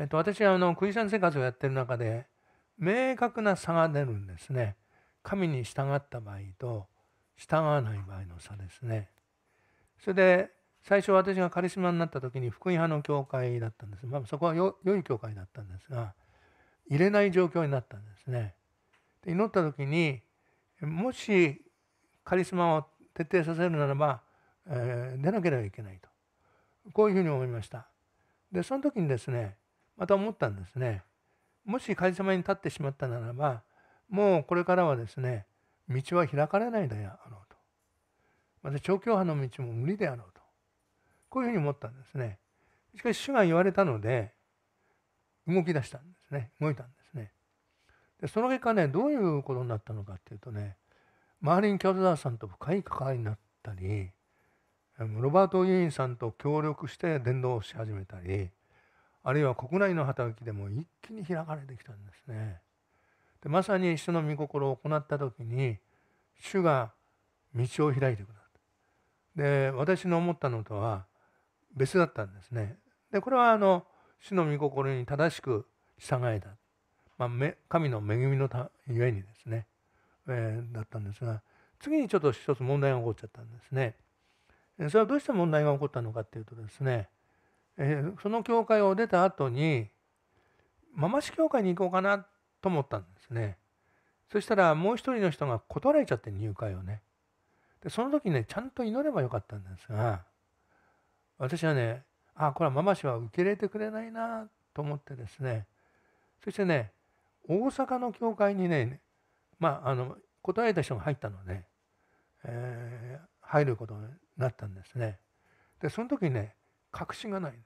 えっと、私はあのクリスチャン生活をやってる中で明確な差が出るんですね。神に従った場合と従わない場合の差ですね。それで最初私がカリスマになった時に福音派の教会だったんです。まあ、そこは良い教会だったんですが入れない状況になったんですね。で祈った時にもしカリスマを徹底させるならば、えー、出なければいけないとこういうふうに思いました。でその時にですねまた思ったんですね。もし神様に立ってしまったならば、もうこれからはですね、道は開かれないであろうと。また、調教派の道も無理であろうと。こういうふうに思ったんですね。しかし、主が言われたので、動き出したんですね。動いたんですね。でその結果ね、どういうことになったのかっていうとね、マーリン・キャルーさんと深い関わりになったり、ロバート・ユインさんと協力して伝道し始めたり、あるいは国内の働きでも一気に開かれてきたんですね。でまさに主の御心を行った時に主が道を開いてくださったで私の思ったのとは別だったんですねでこれはあの主の御心に正しく従えた、まあ、神の恵みのたゆえにですね、えー、だったんですが次にちょっと一つ問題が起こっちゃったんですねそれはどうして問題が起こったのかっていうとですねえー、その教会を出た後にママ市教会に行こうかなと思ったんですねそしたらもう一人の人が断られちゃって入会をねでその時ねちゃんと祈ればよかったんですが私はねあこれはママ氏は受け入れてくれないなと思ってですねそしてね大阪の教会にねまああの断られた人が入ったので、ね、えー、入ることになったんですねでその時ね確信がない、ね、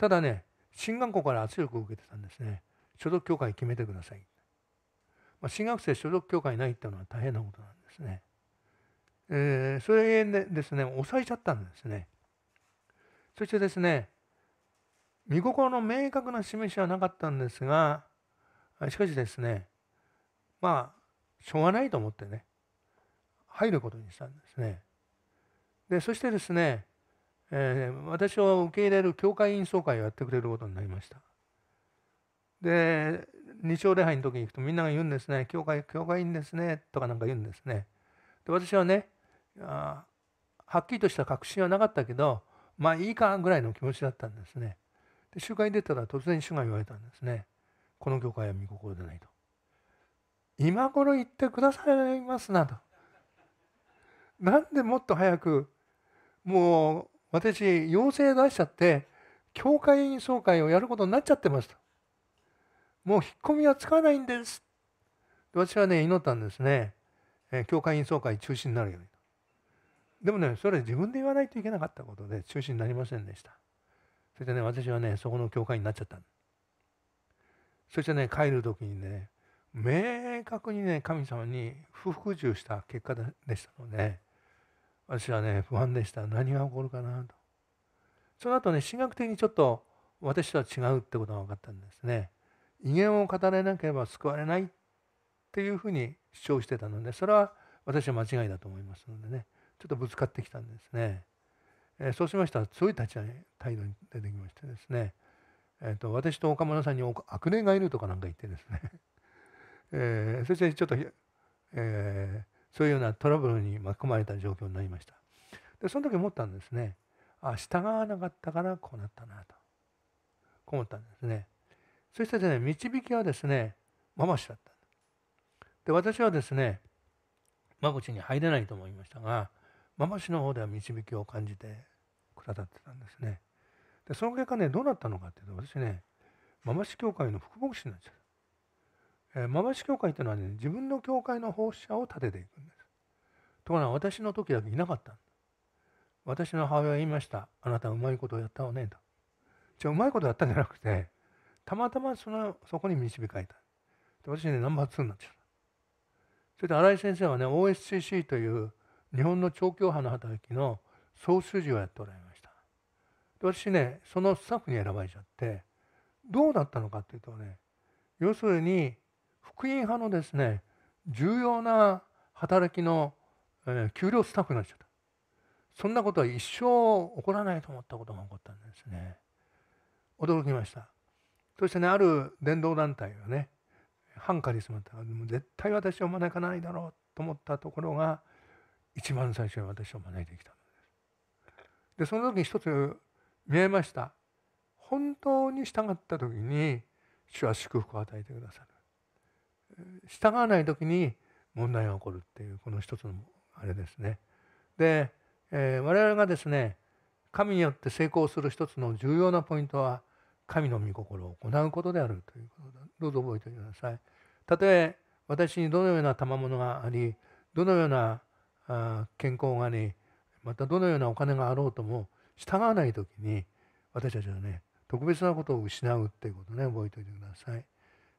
ただね、新学校から圧力を受けてたんですね。所属教会決めてください。まあ、新学生所属教会ないっていうのは大変なことなんですね。えー、それでですね、抑えちゃったんですね。そしてですね、見心の明確な示しはなかったんですが、しかしですね、まあ、しょうがないと思ってね、入ることにしたんですね。で、そしてですね、えー、私を受け入れる教会員総会をやってくれることになりましたで日曜礼拝の時に行くとみんなが言うんですね「教会教会員ですね」とかなんか言うんですねで私はねあはっきりとした確信はなかったけどまあいいかぐらいの気持ちだったんですねで集会に出たら突然主が言われたんですね「この教会は見心でない」と「今頃言ってくださいますな」と。なんでもっと早くもう、私、陽性出しちゃって、教会総会をやることになっちゃってました。もう引っ込みはつかないんです。私はね、祈ったんですね。え教会員総会中止になるように。でもね、それ自分で言わないといけなかったことで中止になりませんでした。そしてね、私はね、そこの教会になっちゃった。そしてね、帰る時にね、明確にね、神様に不服従した結果でしたので、私はね不安でした何が起こるかなとその後ね神学的にちょっと私とは違うってことが分かったんですね威厳を語れなければ救われないっていうふうに主張してたのでそれは私は間違いだと思いますのでねちょっとぶつかってきたんですね、えー、そうしましたら強い立ち上げ態度に出てきましてですね、えーと、と私と岡村さんに悪霊がいるとかなんか言ってですね、えー、そしてちょっと、えー、そういうようなトラブルに巻き込まれた状況になりましたでその時思ったんですねあ従わなかったからこうなったなとこ思ったんですねそしてね導きはですねまマしだったで私はですねまぶちに入れないと思いましたがまマしの方では導きを感じてくださってたんですねでその結果ねどうなったのかっていうと私ねまばし教会の副牧師になっちゃった、えー、ママ教会というのはね自分の教会の奉仕者を立てていくんところが私の時だけいなかった。私の母親は言いました。あなたうまいことをやったわねと。じゃあうまいことやったんじゃなくて、たまたまそのそこに導かれた。で私ね、ナンバー2になっちゃった。それで新井先生はね、OSCC という日本の調教派の働きの総筋をやっておられました。で私ね、そのスタッフに選ばれちゃって、どうだったのかっていうとね、要するに福音派のですね、重要な働きのね、給料スタッフになっちゃった。そんなことは一生起こらないと思ったことが起こったんですね。驚きました。そしてね、ある伝道団体がね、反カリスマって絶対私を招かないだろうと思ったところが、一番最初に私を招いてきたんです。で、その時に一つ見えました。本当に従った時に、主は祝福を与えてくださる。従わない時に問題が起こるっていう、この一つのあれですね。で、えー、我々がですね神によって成功する一つの重要なポイントは神の御心を行うことであるということだどうぞ覚えておいてください。たとえ私にどのような賜物がありどのようなあ健康がありまたどのようなお金があろうとも従わない時に私たちはね特別なことを失うっていうことね覚えておいてください。